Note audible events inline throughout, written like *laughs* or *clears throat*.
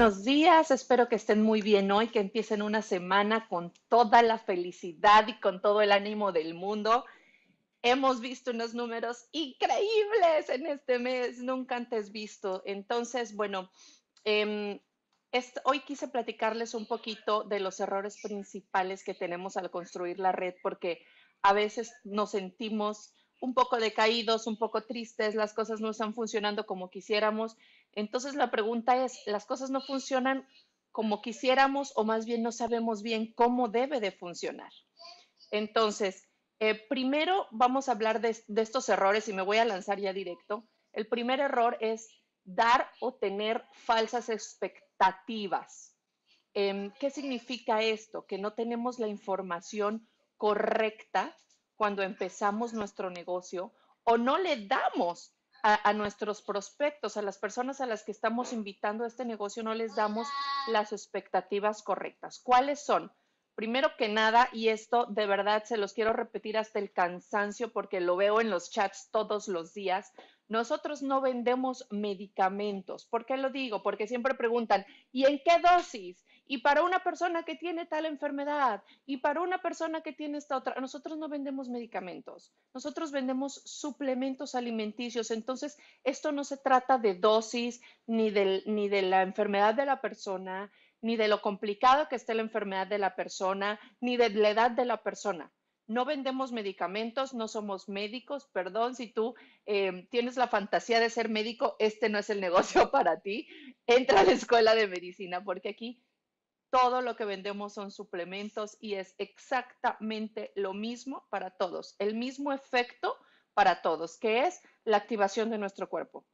buenos días. Espero que estén muy bien hoy, que empiecen una semana con toda la felicidad y con todo el ánimo del mundo. Hemos visto unos números increíbles en este mes, nunca antes visto. Entonces, bueno, em, hoy quise platicarles un poquito de los errores principales que tenemos al construir la red, porque a veces nos sentimos un poco decaídos, un poco tristes, las cosas no están funcionando como quisiéramos entonces la pregunta es, ¿las cosas no funcionan como quisiéramos o más bien no sabemos bien cómo debe de funcionar? Entonces, eh, primero vamos a hablar de, estos errores y me voy a lanzar ya directo. El primer error es dar o tener falsas expectativas. Em, ¿Qué significa esto? Que no tenemos la información correcta cuando empezamos nuestro negocio o no le damos a, nuestros prospectos, a las personas a las que estamos invitando a este negocio, no les damos las expectativas correctas. ¿Cuáles son? Primero que nada, y esto de verdad se los quiero repetir hasta el cansancio porque lo veo en los chats todos los días, nosotros no vendemos medicamentos. ¿Por qué lo digo? Porque siempre preguntan, ¿y en qué dosis? Y para una persona que tiene tal enfermedad y para una persona que tiene esta otra, nosotros no vendemos medicamentos, nosotros vendemos suplementos alimenticios. Entonces, esto no se trata de dosis ni, del, ni de la enfermedad de la persona, ni de lo complicado que esté la enfermedad de la persona, ni de la edad de la persona. No vendemos medicamentos, no somos médicos, perdón, si tú em, tienes la fantasía de ser médico, este no es el *laughs* negocio para ti. Entra a la escuela de medicina porque aquí todo lo que vendemos son suplementos y es exactamente lo mismo para todos, el mismo efecto para todos, que es la activación de nuestro cuerpo.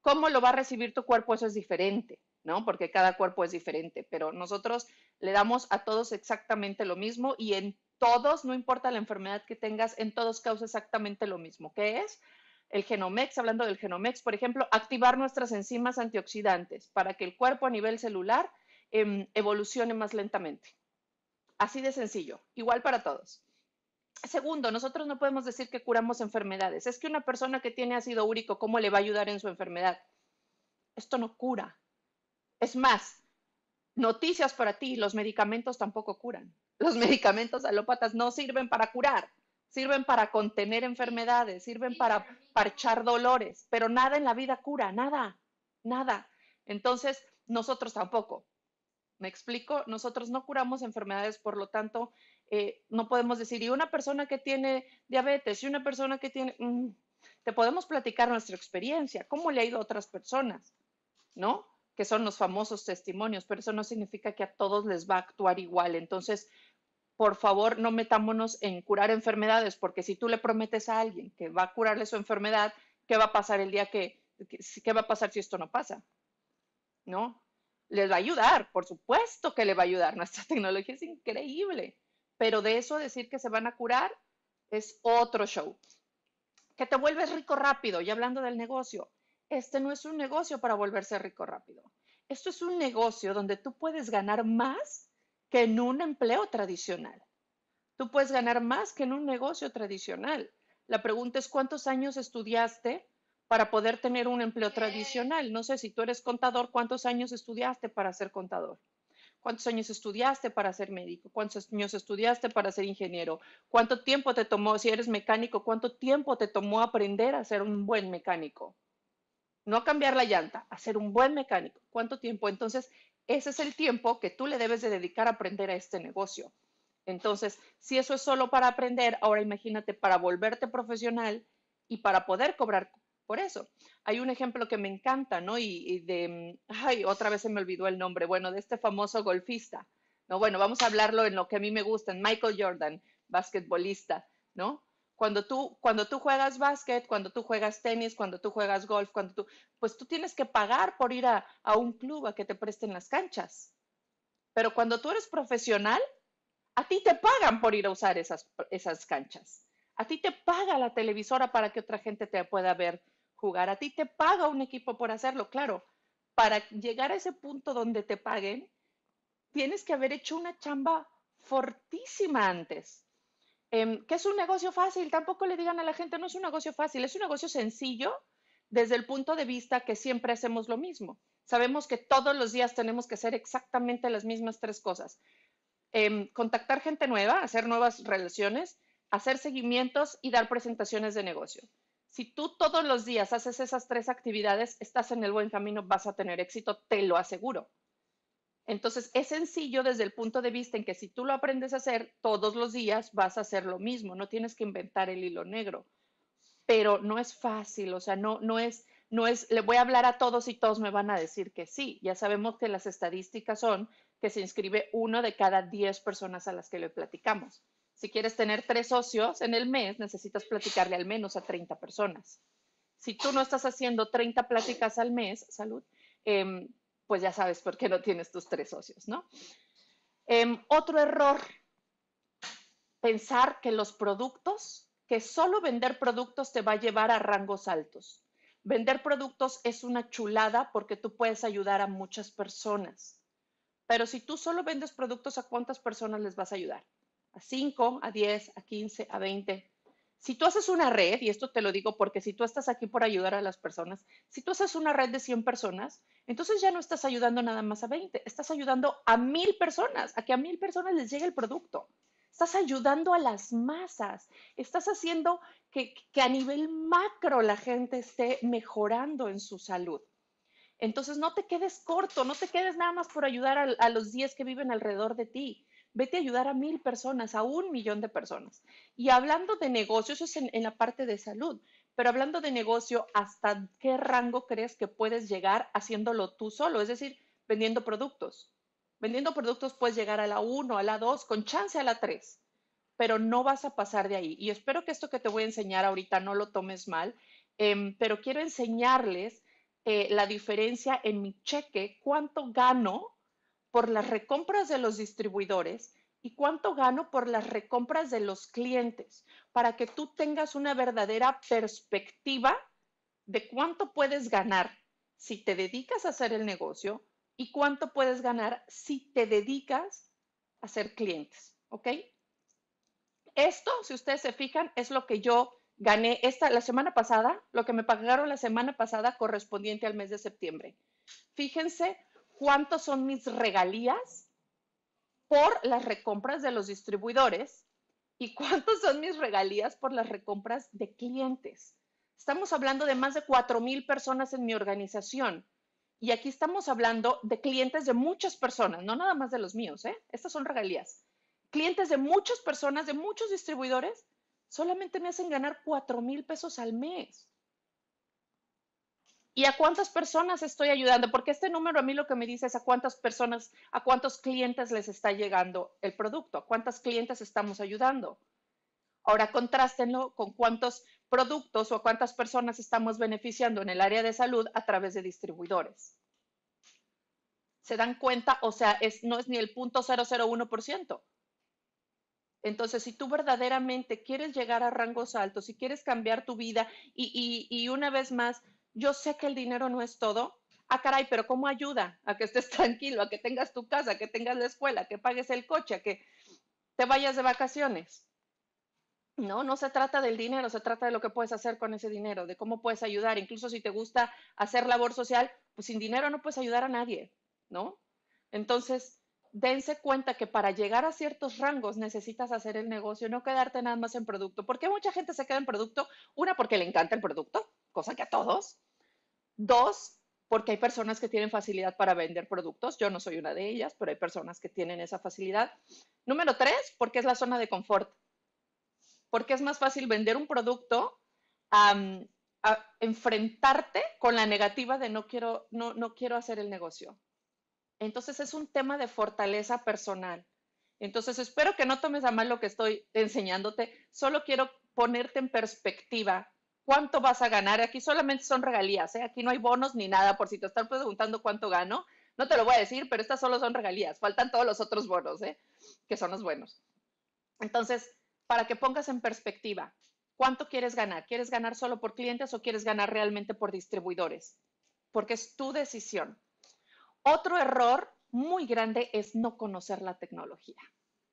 ¿Cómo lo va a recibir tu cuerpo? Eso es diferente, ¿no? Porque cada cuerpo es diferente, pero nosotros le damos a todos exactamente lo mismo y en todos, no importa la enfermedad que tengas, en todos causa exactamente lo mismo, que es el genomex, hablando del genomex, por ejemplo, activar nuestras enzimas antioxidantes para que el cuerpo a nivel celular Em, evolucione más lentamente. Así de sencillo, igual para todos. Segundo, nosotros no podemos decir que curamos enfermedades. Es que una persona que tiene ácido úrico, ¿cómo le va a ayudar en su enfermedad? Esto no cura. Es más, noticias para ti, los medicamentos tampoco curan. Los *laughs* medicamentos alópatas no sirven para curar, sirven para contener enfermedades, sirven para parchar dolores, pero nada en la vida cura, nada, nada. Entonces, nosotros tampoco. ¿Me explico? Nosotros no curamos enfermedades, por lo tanto, eh, no podemos decir, y una persona que tiene diabetes, y una persona que tiene... Mm, te podemos platicar nuestra experiencia, cómo le ha ido a otras personas, ¿no? Que son los famosos testimonios, pero eso no significa que a todos les va a actuar igual. Entonces, por favor, no metámonos en curar enfermedades, porque si tú le prometes a alguien que va a curarle su enfermedad, ¿qué va a pasar el día que qué va a pasar si esto no pasa? ¿No? Les va a ayudar, por supuesto que le va a ayudar. *laughs* Nuestra tecnología es increíble, pero de eso decir que se van a curar es otro show. Que te vuelves rico rápido, y hablando del negocio, este no es un negocio para volverse rico rápido. Esto es un negocio donde tú puedes ganar más que en un empleo tradicional. Tú puedes ganar más que en un negocio tradicional. La pregunta es cuántos años estudiaste para poder tener un empleo tradicional. No sé si tú eres contador, ¿cuántos años estudiaste para ser contador? ¿Cuántos años estudiaste para ser médico? ¿Cuántos años estudiaste para ser ingeniero? ¿Cuánto tiempo te tomó, si eres mecánico, cuánto tiempo te tomó aprender a ser un buen mecánico? No cambiar la llanta, a ser un buen mecánico. ¿Cuánto tiempo? Entonces, ese es el tiempo que tú le debes de dedicar a aprender a este negocio. Entonces, si eso es solo para aprender, ahora imagínate para volverte profesional y para poder cobrar por eso. Hay un ejemplo que me encanta, ¿no? Y, de, mm, ay, otra vez se me olvidó el nombre, bueno, de este famoso golfista, ¿no? Bueno, vamos a hablarlo en lo que a mí me gusta, en Michael Jordan, basquetbolista, ¿no? Cuando tú, cuando tú juegas básquet, cuando tú juegas tenis, cuando tú juegas golf, cuando tú, pues tú tienes que pagar por ir a, un club a que te presten las canchas. Pero cuando tú eres profesional, a ti te pagan por ir a usar esas, esas canchas. A ti te paga la televisora para que otra gente te pueda ver jugar. A ti te paga un equipo por hacerlo, claro. Para llegar a ese punto donde te paguen, tienes que haber hecho una chamba fortísima antes. Em, que es un negocio fácil, tampoco le digan a la gente, no es un negocio fácil, es un negocio sencillo desde el punto de vista que siempre hacemos lo mismo. Sabemos que todos los días tenemos que hacer exactamente las mismas tres cosas. Em, contactar gente nueva, hacer nuevas relaciones, hacer seguimientos y dar presentaciones de negocio. Si tú todos los días haces esas tres actividades, estás en el buen camino, vas a tener éxito, te lo aseguro. Entonces, es sencillo desde el punto de vista en que si tú lo aprendes a hacer todos los días, vas a hacer lo mismo, no tienes que inventar el hilo negro. Pero no es fácil, o sea, no, no es, no es, le voy a hablar a todos y todos me van a decir que sí. Ya sabemos que las estadísticas son que se inscribe uno de cada diez personas a las que le platicamos. Si quieres tener tres socios en el mes, necesitas platicarle al menos a 30 personas. Si tú no estás haciendo 30 pláticas al mes, salud, em, pues ya sabes por qué no tienes tus tres socios, ¿no? Em, otro error, pensar que los productos, que solo vender productos te va a llevar a rangos altos. Vender productos es una chulada porque tú puedes ayudar a muchas personas. Pero si tú solo vendes productos, ¿a cuántas personas les vas a ayudar? a 5, a 10, a 15, a 20. Si tú haces una red, y esto te lo digo porque si tú estás aquí por ayudar a las personas, si tú haces una red de 100 personas, entonces ya no estás ayudando nada más a 20, estás ayudando a mil personas, a que a mil personas les llegue el producto. Estás ayudando a las masas, estás haciendo que, a nivel macro la gente esté mejorando en su salud. Entonces no te quedes corto, no te quedes nada más por ayudar a, a los 10 que viven alrededor de ti Vete a ayudar a mil personas, a un millón de personas. Y hablando de negocios, eso es en, la parte de salud, pero hablando de negocio, ¿hasta qué rango crees que puedes llegar haciéndolo tú solo? Es decir, vendiendo productos. Vendiendo productos puedes llegar a la 1, a la 2, con chance a la 3, pero no vas a pasar de ahí. Y espero que esto que te voy a enseñar ahorita no lo tomes mal, em, pero quiero enseñarles eh, la diferencia en mi cheque, cuánto gano por las recompras de los distribuidores y cuánto gano por las recompras de los clientes, para que tú tengas una verdadera perspectiva de cuánto puedes ganar si te dedicas a hacer el negocio y cuánto puedes ganar si te dedicas a ser clientes, ¿ok? Esto, si ustedes se fijan, es lo que yo gané esta la semana pasada, lo que me pagaron la semana pasada correspondiente al mes de septiembre. Fíjense cuántos son mis regalías por las recompras de los distribuidores y cuántos son mis regalías por las recompras de clientes. Estamos hablando de más de 4.000 personas en mi organización. Y aquí estamos hablando de clientes de muchas personas, no nada más de los míos, ¿eh? Estas son regalías. Clientes de muchas personas, de muchos distribuidores, solamente me hacen ganar 4,000 mil pesos al mes. ¿Y a cuántas personas estoy ayudando? Porque este número a mí lo que me dice es a cuántas personas, a cuántos clientes les está llegando el producto, a cuántas clientes estamos ayudando. Ahora contrástenlo con cuántos productos o cuántas personas estamos beneficiando en el área de salud a través de distribuidores. ¿Se dan cuenta? O sea, es, no es ni el punto Entonces, si tú verdaderamente quieres llegar a rangos altos, si quieres cambiar tu vida y una vez más, yo sé que el dinero no es todo. Ah, caray, pero ¿cómo ayuda a que estés *laughs* tranquilo, a que tengas tu casa, a que tengas la escuela, a que pagues el coche, a que te vayas de vacaciones? No, no se trata del dinero, se trata de lo que puedes hacer con ese dinero, de cómo puedes ayudar. Incluso si te gusta hacer labor social, pues sin dinero no puedes ayudar a nadie, ¿no? Entonces, dense cuenta que para llegar a ciertos rangos necesitas hacer el negocio, no quedarte nada más en producto. ¿Por qué mucha gente se queda en producto? Una, porque le encanta el producto, cosa que a todos. Dos, porque hay personas que tienen facilidad para vender productos. Yo no soy una de ellas, pero hay personas que tienen esa facilidad. Número tres, porque es la zona de confort. Porque es más fácil vender un producto a enfrentarte con la negativa de no quiero, no, no quiero hacer el negocio. Entonces es un tema de fortaleza personal. Entonces espero que no tomes a mal lo que estoy enseñándote. Solo quiero ponerte en perspectiva cuánto vas a ganar. Aquí solamente son regalías, ¿eh? aquí no hay bonos ni nada. Por si te están preguntando cuánto gano, no te lo voy a decir, pero estas solo son regalías. Faltan todos los otros bonos, ¿eh? que son los buenos. Entonces, para que pongas en perspectiva, ¿cuánto quieres ganar? ¿Quieres ganar solo por clientes o quieres ganar realmente por distribuidores? Porque es tu decisión. Otro error muy grande es no conocer la tecnología.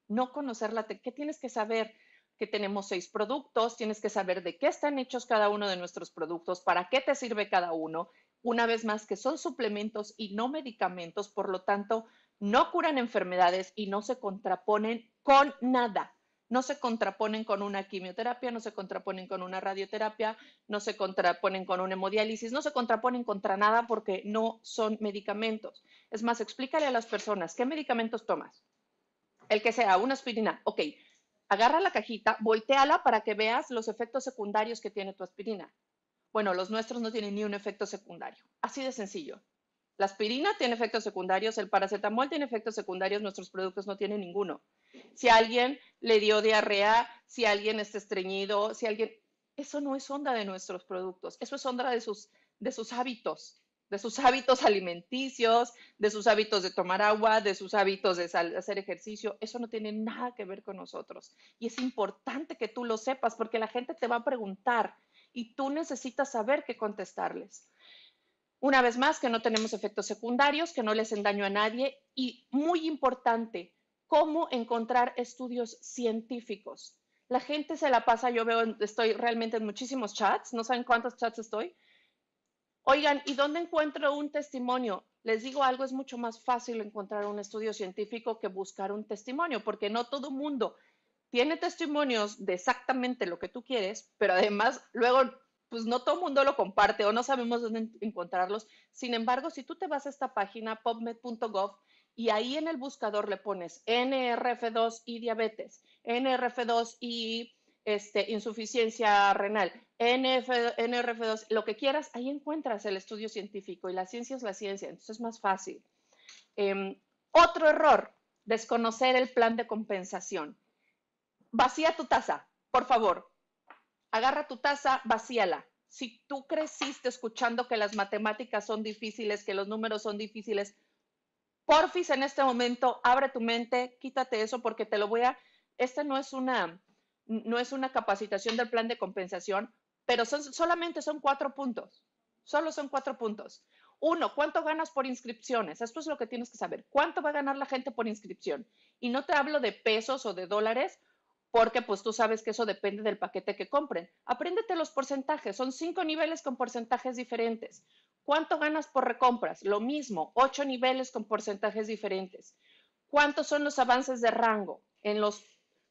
No conocer la tecnología. ¿Qué tienes que saber? que tenemos seis productos, tienes que saber de qué están hechos cada uno de nuestros productos, para qué te sirve cada uno, una vez más que son suplementos y no medicamentos, por lo tanto, no curan enfermedades y no se contraponen con nada. No se contraponen con una quimioterapia, no se contraponen con una radioterapia, no se contraponen con una hemodiálisis, no se contraponen contra nada porque no son medicamentos. Es más, explícale a las personas qué medicamentos tomas. El que sea, una aspirina, ok, agarra la cajita, volteala para que veas los efectos secundarios que tiene tu aspirina. Bueno, los nuestros no tienen ni un efecto secundario. Así de sencillo. La aspirina tiene efectos secundarios, el paracetamol tiene efectos secundarios, nuestros productos no tienen ninguno. Si alguien le dio diarrea, si alguien está estreñido, si alguien... Eso no es onda de nuestros productos, eso es onda de sus, de sus hábitos de sus hábitos alimenticios, de sus hábitos de tomar agua, de sus hábitos de hacer ejercicio. Eso no tiene nada que ver con nosotros. Y es importante que tú lo sepas porque la gente te va a preguntar y tú necesitas saber qué contestarles. Una vez más, que no tenemos efectos secundarios, que no les hacen a nadie y muy importante, cómo encontrar estudios científicos. La gente se la pasa, yo veo, estoy realmente en muchísimos chats, no saben cuántos chats estoy, Oigan, ¿y dónde encuentro un testimonio? Les digo algo, es mucho más fácil encontrar un estudio científico que buscar un testimonio, porque no todo mundo tiene testimonios de exactamente lo que tú quieres, pero además luego, pues no todo mundo lo comparte o no sabemos dónde encontrarlos. Sin embargo, si tú te vas a esta página pubmed.gov y ahí en el buscador le pones NRF2 y diabetes, NRF2 y este, insuficiencia renal, NF, NRF2, lo que quieras, ahí encuentras el estudio científico y la ciencia es la ciencia, entonces es más fácil. Em, otro error, desconocer el plan de compensación. Vacía tu taza, por favor. Agarra tu taza, vacíala. Si tú creciste escuchando que las matemáticas son difíciles, que los números son difíciles, porfis en este momento, abre tu mente, quítate eso porque te lo voy a... Esta no es una no es una capacitación del plan de compensación, pero son, solamente son cuatro puntos. Solo son cuatro puntos. Uno, ¿cuánto ganas por inscripciones? Esto es lo que tienes que saber. ¿Cuánto va a ganar la gente por inscripción? Y no te hablo de pesos o de dólares, porque pues tú sabes que eso depende del paquete que compren. Apréndete los porcentajes. Son cinco niveles con porcentajes diferentes. ¿Cuánto ganas por recompras? Lo mismo, ocho niveles con porcentajes diferentes. ¿Cuántos son los avances de rango en los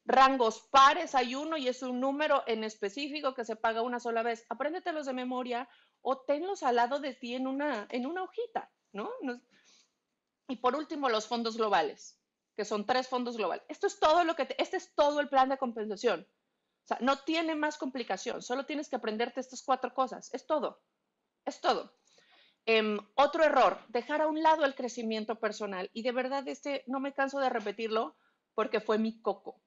rangos pares hay uno y es un número en específico que se paga una sola vez. Apréndetelos de memoria o tenlos al lado de ti en una, en una hojita, ¿no? Y por último, los fondos globales, que son tres fondos globales. Esto es todo lo que este es todo el plan de compensación. O sea, no tiene más complicación, solo tienes que aprenderte estas cuatro cosas. Es todo, es todo. Em, otro error, dejar a un lado el crecimiento personal. Y de verdad, este no me canso de repetirlo porque fue mi coco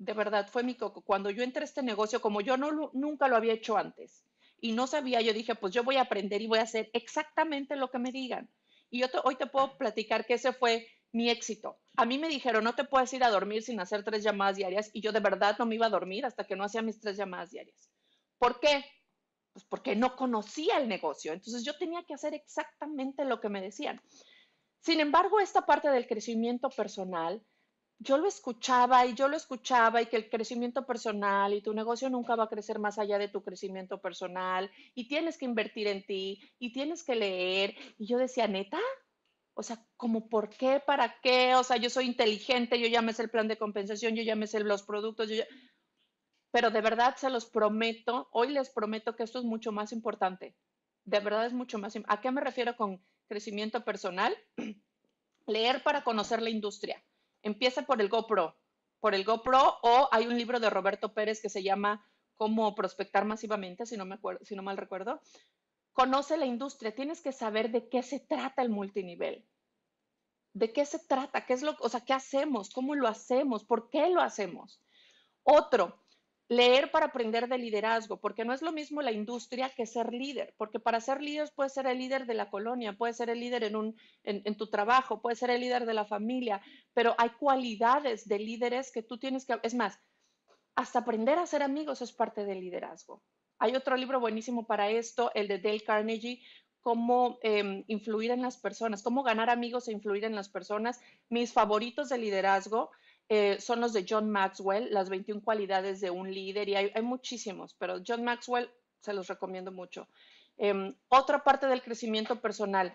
de verdad, fue mi coco. Cuando yo entré a este negocio, como yo no, nunca lo había hecho antes y no sabía, yo dije, pues yo voy a aprender y voy a hacer exactamente lo que me digan. Y yo hoy te puedo platicar que ese fue mi éxito. A mí me dijeron, no te puedes ir a dormir sin hacer tres llamadas diarias y yo de verdad no me iba a dormir hasta que no hacía mis tres llamadas diarias. ¿Por qué? Pues porque no conocía el negocio. Entonces yo tenía que hacer exactamente lo que me decían. Sin embargo, esta parte del crecimiento personal yo lo escuchaba y yo lo escuchaba y que el crecimiento personal y tu negocio nunca va a crecer más allá de tu crecimiento personal y tienes que invertir en ti y tienes que leer. Y yo decía, neta, o sea, como por qué, para qué, o sea, yo soy inteligente, yo ya me sé el plan de compensación, yo ya me sé los productos, yo Pero de verdad se los prometo, hoy les prometo que esto es mucho más importante. De verdad es mucho más. ¿A qué me refiero con crecimiento personal? *clears throat* Leer para conocer la industria Empieza por el GoPro, por el GoPro o hay un libro de Roberto Pérez que se llama Cómo prospectar masivamente, si no, me acuerdo, si no mal recuerdo. Conoce la industria, tienes que saber de qué se trata el multinivel. ¿De qué se trata? ¿Qué es lo, o sea, qué hacemos? ¿Cómo lo hacemos? ¿Por qué lo hacemos? Otro, Leer para aprender de liderazgo, porque no es lo mismo la industria que ser líder, porque para ser líder puedes ser el líder de la colonia, puedes ser el líder en, tu trabajo, puedes ser el líder de la familia, pero hay cualidades de líderes que tú tienes que, es más, hasta aprender a ser amigos es parte del liderazgo. Hay otro libro buenísimo para esto, el de Dale Carnegie, cómo em, influir en las personas, cómo ganar amigos e influir en las personas. Mis favoritos de liderazgo eh, son los de John Maxwell, las 21 cualidades de un líder, y hay, muchísimos, pero John Maxwell se los recomiendo mucho. Em, otra parte del crecimiento personal,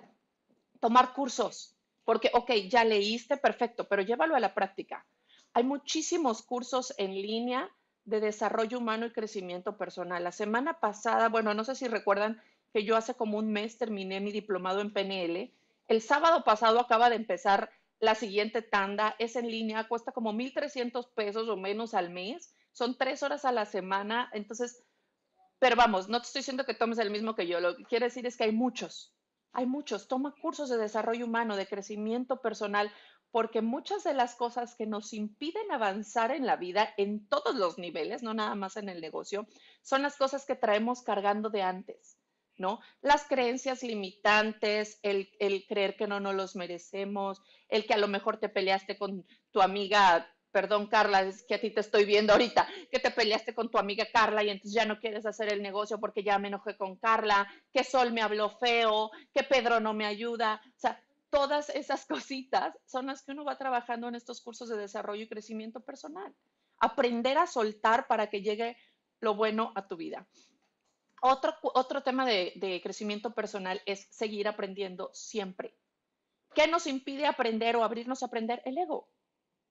tomar cursos, porque, ok, ya leíste, perfecto, pero llévalo a la práctica. Hay muchísimos cursos en línea de desarrollo humano y crecimiento personal. La semana pasada, bueno, no sé si recuerdan que yo hace como un mes terminé mi diplomado en PNL. El sábado pasado acaba de empezar la siguiente tanda es en línea, cuesta como 1.300 pesos o menos al mes, son tres horas a la semana, entonces, pero vamos, no te estoy diciendo que tomes el mismo que yo, lo que quiero decir es que hay muchos, hay muchos, toma cursos de desarrollo humano, de crecimiento personal, porque muchas de las cosas que nos impiden avanzar en la vida en todos los niveles, no nada más en el negocio, son las cosas que traemos cargando de antes ¿no? Las creencias limitantes, el, el, creer que no nos los merecemos, el que a lo mejor te peleaste con tu amiga, perdón Carla, es que a ti te estoy viendo ahorita, que te peleaste con tu amiga Carla y entonces ya no quieres hacer el negocio porque ya me enojé con Carla, que Sol me habló feo, que Pedro no me ayuda, o sea, todas esas *laughs* cositas son las que uno va trabajando en estos cursos de desarrollo y crecimiento personal. Aprender a soltar para que llegue lo bueno a tu vida. Otro, tema de, crecimiento personal es seguir aprendiendo siempre. ¿Qué nos impide aprender o abrirnos a aprender? El ego.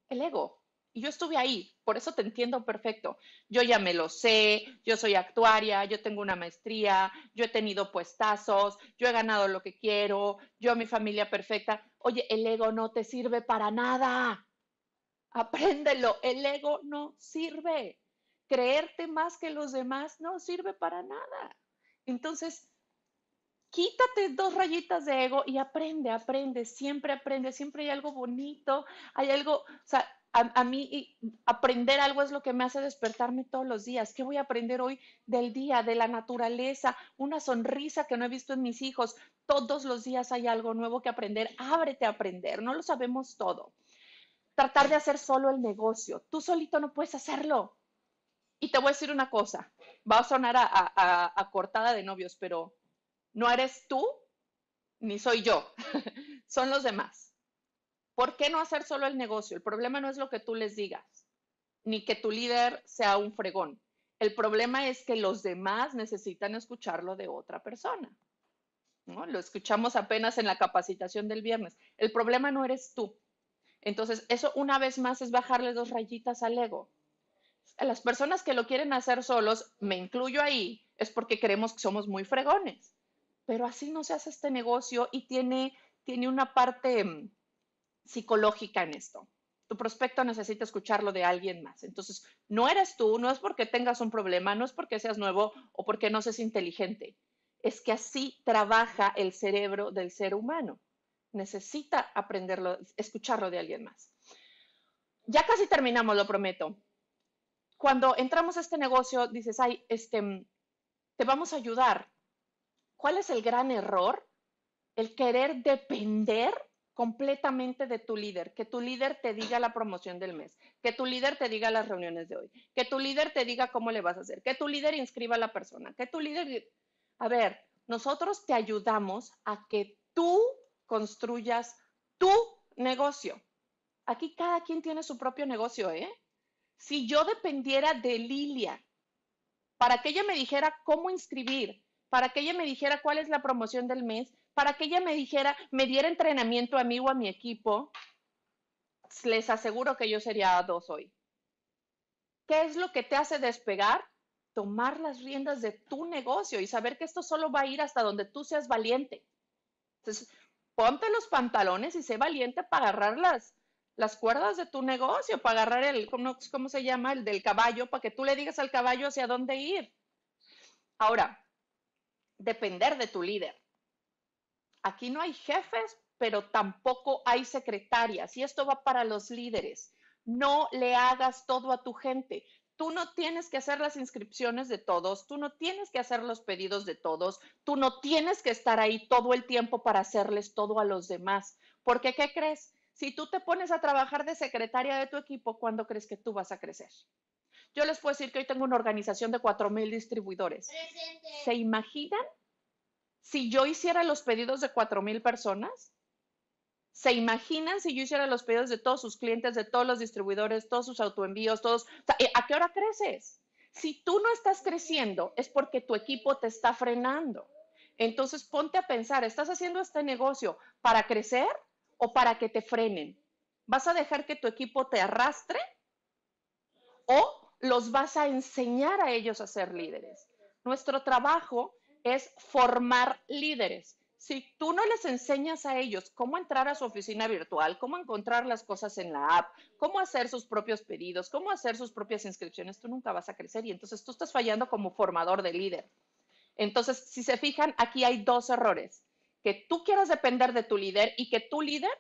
El ego. Y yo estuve ahí, por eso te entiendo perfecto. Yo ya me lo sé, yo soy actuaria, yo tengo una maestría, yo he tenido puestazos, yo he ganado lo que quiero, yo mi familia perfecta. Oye, el ego no te sirve para nada. Apréndelo, el ego no sirve creerte más que los demás no sirve para nada. Entonces, quítate dos rayitas de ego y aprende, aprende, siempre aprende, siempre hay algo bonito, hay algo, o sea, a, mí aprender algo es lo que me hace despertarme todos los días. ¿Qué voy a aprender hoy del día, de la naturaleza? Una sonrisa que no he visto en mis hijos. Todos los días hay algo nuevo que aprender. Ábrete a aprender, no lo sabemos todo. Tratar de hacer solo el negocio. Tú solito no puedes hacerlo. Y te voy a decir una cosa, va a sonar a, cortada de novios, pero no eres tú ni soy yo, *laughs* son los demás. ¿Por qué no hacer solo el negocio? El problema no es lo que tú les digas, ni que tu líder sea un fregón. El problema es que los demás necesitan escucharlo de otra persona. ¿no? Lo escuchamos apenas en la capacitación del viernes. El problema no eres tú. Entonces, eso una vez más es bajarle dos rayitas al ego las personas que lo quieren hacer solos, me incluyo ahí, es porque creemos que somos muy fregones. Pero así no se hace este negocio y tiene, tiene una parte mm, psicológica en esto. Tu prospecto necesita escucharlo de alguien más. Entonces, no eres tú, no es porque tengas un problema, no es porque seas nuevo o porque no seas inteligente. Es que así trabaja el cerebro del ser humano. Necesita aprenderlo, escucharlo de alguien más. Ya casi terminamos, lo prometo cuando entramos a este negocio, dices, ay, este, mm, te vamos a ayudar. ¿Cuál es el gran error? El querer depender completamente de tu líder, que tu líder te diga la promoción del mes, que tu líder te diga las reuniones de hoy, que tu líder te diga cómo le vas a hacer, que tu líder inscriba a la persona, que tu líder... A ver, nosotros te ayudamos a que tú construyas tu negocio. Aquí cada quien tiene su propio negocio, ¿eh? Si yo dependiera de Lilia para que ella me dijera cómo inscribir, para que ella me dijera cuál es la promoción del mes, para que ella me dijera, me diera entrenamiento a mí o a mi equipo, les aseguro que yo sería dos hoy. ¿Qué es lo que te hace despegar? Tomar las riendas de tu negocio y saber que esto solo va a ir hasta donde tú seas valiente. Entonces, ponte los pantalones y sé valiente para agarrarlas las cuerdas de tu negocio para agarrar el, ¿cómo, se llama? El del caballo, para que tú le digas al caballo hacia dónde ir. Ahora, depender de tu líder. Aquí no hay jefes, pero tampoco hay secretarias. Y esto va para los líderes. No le hagas todo a tu gente. Tú no tienes que hacer las inscripciones de todos, tú no tienes que hacer los pedidos de todos, tú no tienes que estar ahí todo el tiempo para hacerles todo a los demás. Porque, ¿qué crees? Si tú te pones a trabajar de secretaria de tu equipo, ¿cuándo crees que tú vas a crecer? Yo les puedo decir que hoy tengo una organización de 4.000 distribuidores. ¿Se imaginan si yo hiciera los pedidos de 4.000 personas? ¿Se imaginan si yo hiciera los pedidos de todos sus clientes, de todos los distribuidores, todos sus autoenvíos, todos? ¿A qué hora creces? Si tú no estás creciendo es porque tu equipo te está frenando. Entonces ponte a pensar, ¿estás haciendo este negocio para crecer o para que te frenen? ¿Vas a dejar que tu equipo te arrastre o los vas a enseñar a ellos a ser líderes? Nuestro trabajo es formar líderes. Si tú no les enseñas a ellos cómo entrar a su oficina virtual, cómo encontrar las cosas en la app, cómo hacer sus propios pedidos, cómo hacer sus propias inscripciones, tú nunca vas a crecer y entonces tú estás fallando como formador de líder. Entonces, si se fijan, aquí hay dos errores que tú quieras depender de tu líder y que tu líder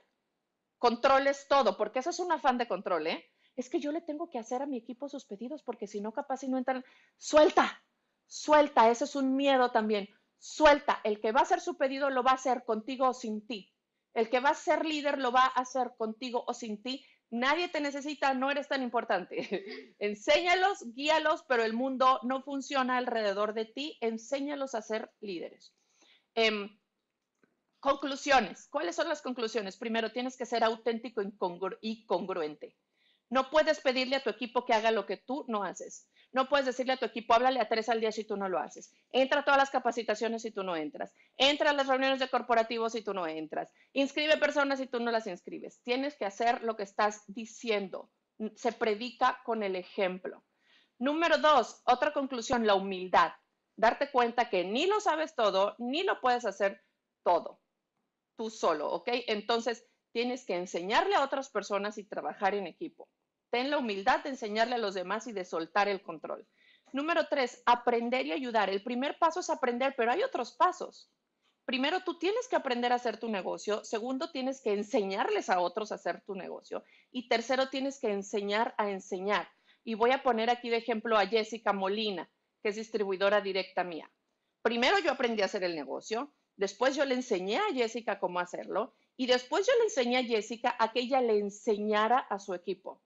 controles todo, porque eso es un afán de control, ¿eh? Es que yo le tengo que hacer a mi equipo sus pedidos porque si no, capaz si no entran, suelta, suelta, eso es un miedo también, suelta, el que va a hacer su pedido lo va a hacer contigo o sin ti, el que va a ser líder lo va a hacer contigo o sin ti, nadie te necesita, no eres tan importante, *laughs* enséñalos, guíalos, pero el mundo no funciona alrededor de ti, enséñalos a ser líderes. Em, Conclusiones. ¿Cuáles son las conclusiones? Primero, tienes que ser auténtico y congruente. No puedes pedirle a tu equipo que haga lo que tú no haces. No puedes decirle a tu equipo, háblale a tres al día si tú no lo haces. Entra a todas las capacitaciones si tú no entras. Entra a las reuniones de corporativos si tú no entras. Inscribe personas si tú no las inscribes. Tienes que hacer lo que estás diciendo. Se predica con el ejemplo. Número dos, otra conclusión, la humildad. Darte cuenta que ni lo sabes todo, ni lo puedes hacer todo tú solo, ¿ok? Entonces, tienes que enseñarle a otras personas y trabajar en equipo. Ten la humildad de enseñarle a los demás y de soltar el control. Número tres, aprender y ayudar. El primer paso es aprender, pero hay otros pasos. Primero, tú tienes que aprender a hacer tu negocio. Segundo, tienes que enseñarles a otros a hacer tu negocio. Y tercero, tienes que enseñar a enseñar. Y voy a poner aquí de ejemplo a Jessica Molina, que es distribuidora directa mía. Primero yo aprendí a hacer el negocio. Después yo le enseñé a Jessica cómo hacerlo y después yo le enseñé a Jessica a que ella le enseñara a su equipo.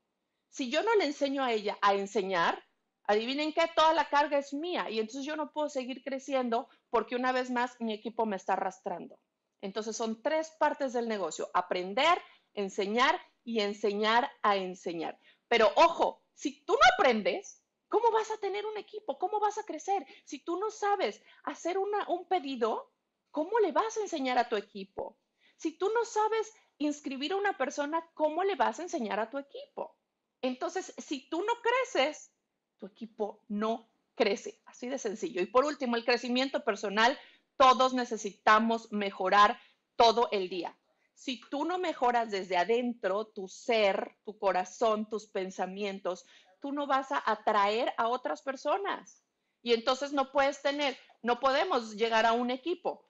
Si yo no le enseño a ella a enseñar, adivinen qué, toda la carga es mía y entonces yo no puedo seguir creciendo porque una vez más mi equipo me está arrastrando. Entonces son tres partes del negocio, aprender, enseñar y enseñar a enseñar. Pero ojo, si tú no aprendes, ¿cómo vas a tener un equipo? ¿Cómo vas a crecer? Si tú no sabes hacer un pedido, ¿Cómo le vas a enseñar a tu equipo? Si tú no sabes inscribir a una persona, ¿cómo le vas a enseñar a tu equipo? Entonces, si tú no creces, tu equipo no crece, así de sencillo. Y por último, el crecimiento personal. Todos necesitamos mejorar todo el día. Si tú no mejoras desde adentro, tu ser, tu corazón, tus pensamientos, tú no vas a atraer a otras personas. Y entonces no puedes tener, no podemos llegar a un equipo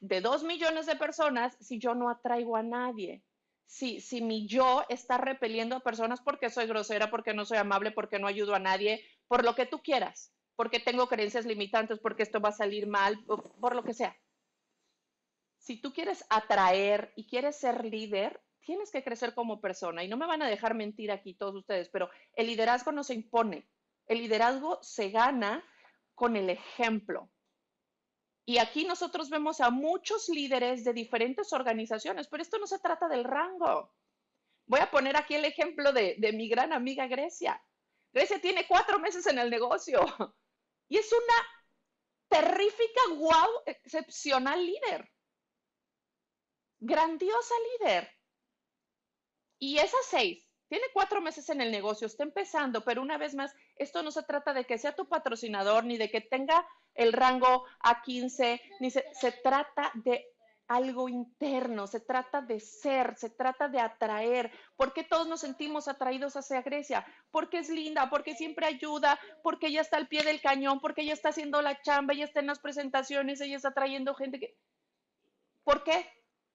de dos millones de personas si yo no atraigo a nadie? Si, si mi yo está repeliendo a personas porque soy grosera, porque no soy amable, porque no ayudo a nadie, por lo que tú quieras, porque tengo creencias limitantes, porque esto va a salir mal, por lo que sea. Si tú quieres atraer y quieres ser líder, tienes que crecer como persona. Y no me van a dejar mentir aquí todos ustedes, pero el liderazgo no se impone. El liderazgo se gana con el ejemplo, y aquí nosotros vemos a muchos líderes de diferentes organizaciones, pero esto no se trata del rango. Voy a poner aquí el ejemplo de, mi gran amiga Grecia. Grecia tiene cuatro meses en el negocio *laughs* y es una terrífica, wow, excepcional líder. Grandiosa líder. Y esa seis. Tiene cuatro meses en el negocio, está empezando, pero una vez más, esto no se trata de que sea tu patrocinador ni de que tenga el rango A15, ni se, trata de algo interno, se trata de ser, se trata de atraer. ¿Por qué todos nos sentimos atraídos hacia Grecia? Porque es linda, porque siempre ayuda, porque ella está al pie del cañón, porque ella está haciendo la chamba, ella está en las presentaciones, ella está trayendo gente que... ¿Por qué?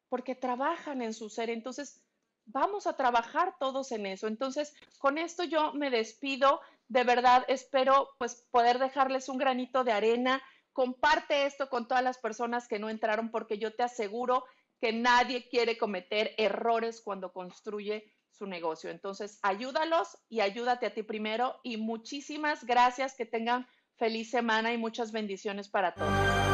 Porque trabajan en su ser. Entonces, vamos a trabajar todos en eso. Entonces, con esto yo me despido de verdad espero pues poder dejarles un granito de arena. Comparte esto con todas las personas que no entraron porque yo te aseguro que nadie quiere cometer errores cuando construye su negocio. Entonces, ayúdalos y ayúdate a ti primero y muchísimas gracias, que tengan feliz semana y muchas bendiciones para todos.